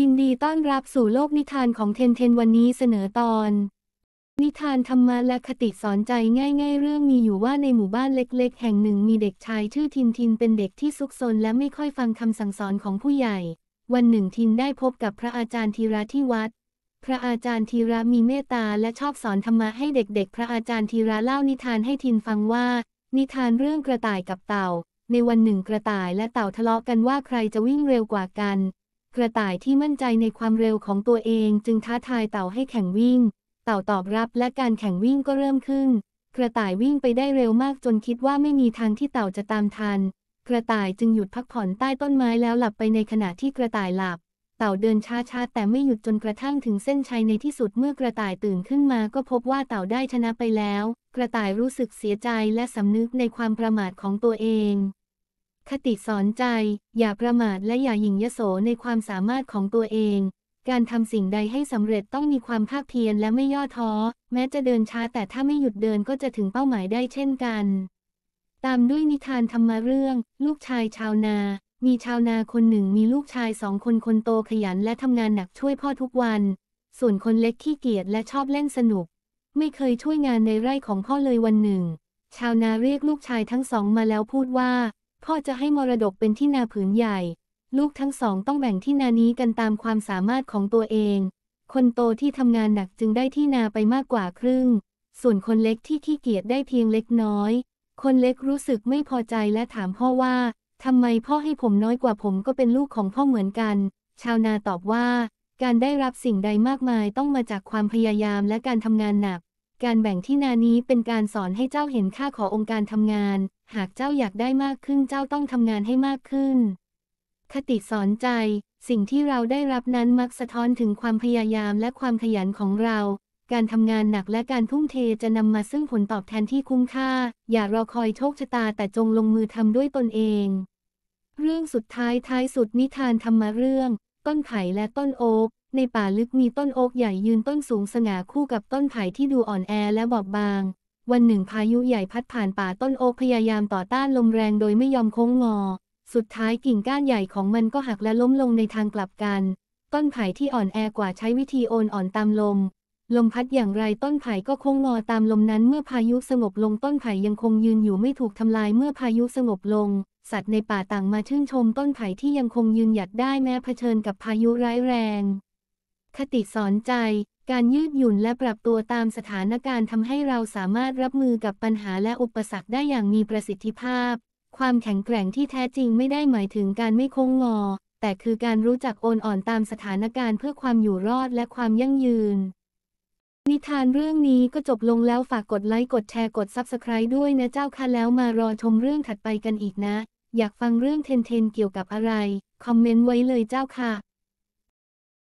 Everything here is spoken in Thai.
ยินดีต้อนรับสู่โลกนิทานของเทนเทนวันนี้เสนอตอน นิทานธรรมะและคติสอนใจง่าย ๆ เรื่องมีอยู่ว่าในหมู่บ้านเล็ก ๆ แห่งหนึ่งมีเด็กชายชื่อทินทินเป็นเด็กที่ซุกซนและไม่ค่อยฟังคำสั่งสอนของผู้ใหญ่ วันหนึ่งทินได้พบกับพระอาจารย์ธีระที่วัด พระอาจารย์ธีระมีเมตตาและชอบสอนธรรมะให้เด็กๆ พระอาจารย์ธีระเล่านิทานให้ทินฟังว่า นิทานเรื่องกระต่ายกับเต่า ในวันหนึ่งกระต่ายและเต่าทะเลาะกันว่าใครจะวิ่งเร็วกว่ากันกระต่ายที่มั่นใจในความเร็วของตัวเองจึงท้าทายเต่าให้แข่งวิ่ง เต่าตอบรับและการแข่งวิ่งก็เริ่มขึ้น กระต่ายวิ่งไปได้เร็วมากจนคิดว่าไม่มีทางที่เต่าจะตามทัน กระต่ายจึงหยุดพักผ่อนใต้ต้นไม้แล้วหลับไปในขณะที่กระต่ายหลับ เต่าเดินช้าๆแต่ไม่หยุดจนกระทั่งถึงเส้นชัยในที่สุดเมื่อกระต่ายตื่นขึ้นมาก็พบว่าเต่าได้ชนะไปแล้ว กระต่ายรู้สึกเสียใจและสำนึกในความประมาทของตัวเองคติสอนใจ อย่าประมาท และอย่าหยิ่งยโสในความสามารถของตัวเอง การทำสิ่งใดให้สำเร็จต้องมีความภาคเพียรและไม่ย่อท้อ แม้จะเดินช้าแต่ถ้าไม่หยุดเดินก็จะถึงเป้าหมายได้เช่นกัน ตามด้วยนิทานธรรมเรื่อง ลูกชายชาวนา มีชาวนาคนหนึ่งมีลูกชายสองคนคนโตขยันและทำงานหนักช่วยพ่อทุกวัน ส่วนคนเล็กขี้เกียจและชอบเล่นสนุก ไม่เคยช่วยงานในไร่ของพ่อเลยวันหนึ่ง ชาวนาเรียกลูกชายทั้งสองมาแล้วพูดว่าพ่อจะให้มรดกเป็นที่นาผืนใหญ่ ลูกทั้งสองต้องแบ่งที่นานี้กันตามความสามารถของตัวเอง คนโตที่ทำงานหนักจึงได้ที่นาไปมากกว่าครึ่ง ส่วนคนเล็กที่ขี้เกียจได้เพียงเล็กน้อย คนเล็กรู้สึกไม่พอใจและถามพ่อว่า ทำไมพ่อให้ผมน้อยกว่าผมก็เป็นลูกของพ่อเหมือนกัน ชาวนาตอบว่า การได้รับสิ่งใดมากมายต้องมาจากความพยายามและการทำงานหนักการแบ่งที่นานี้เป็นการสอนให้เจ้าเห็นค่าขององค์การทำงาน หากเจ้าอยากได้มากขึ้นเจ้าต้องทำงานให้มากขึ้น คติสอนใจ สิ่งที่เราได้รับนั้นมักสะท้อนถึงความพยายามและความขยันของเรา การทำงานหนักและการทุ่มเทจะนำมาซึ่งผลตอบแทนที่คุ้มค่า อย่ารอคอยโชคชะตาแต่จงลงมือทำด้วยตนเอง เรื่องสุดท้ายท้ายสุดนิทานธรรมะเรื่อง ต้นไผ่และต้นโอ๊กในป่าลึกมีต้นโอ๊กใหญ่ยืนต้นสูงสง่าคู่กับต้นไผ่ที่ดูอ่อนแอและบอบบาง วันหนึ่งพายุใหญ่พัดผ่านป่าต้นโอ๊กพยายามต่อต้านลมแรงโดยไม่ยอมโค้งงอ สุดท้ายกิ่งก้านใหญ่ของมันก็หักและล้มลงในทางกลับกัน ต้นไผ่ที่อ่อนแอกว่าใช้วิธีโอนอ่อนตามลม ลมพัดอย่างไรต้นไผ่ก็โค้งงอตามลมนั้นเมื่อพายุสงบลงต้นไผ่ยังคงยืนอยู่ไม่ถูกทำลายเมื่อพายุสงบลง สัตว์ในป่าต่างมาชื่นชมต้นไผ่ที่ยังคงยืนหยัดได้แม้เผชิญกับพายุร้ายแรงคติสอนใจ การยืดหยุ่นและปรับตัวตามสถานการณ์ทำให้เราสามารถรับมือกับปัญหาและอุปสรรคได้อย่างมีประสิทธิภาพ ความแข็งแกร่งที่แท้จริงไม่ได้หมายถึงการไม่โค้งงอ แต่คือการรู้จักโอนอ่อนตามสถานการณ์เพื่อความอยู่รอดและความยั่งยืน นิทานเรื่องนี้ก็จบลงแล้วฝากกดไลค์ กดแชร์กด Subscribe ด้วยนะเจ้าค่ะแล้วมารอชมเรื่องถัดไปกันอีกนะ อยากฟังเรื่องเทนเทนเกี่ยวกับอะไร คอมเมนต์ไว้เลยเจ้าค่ะ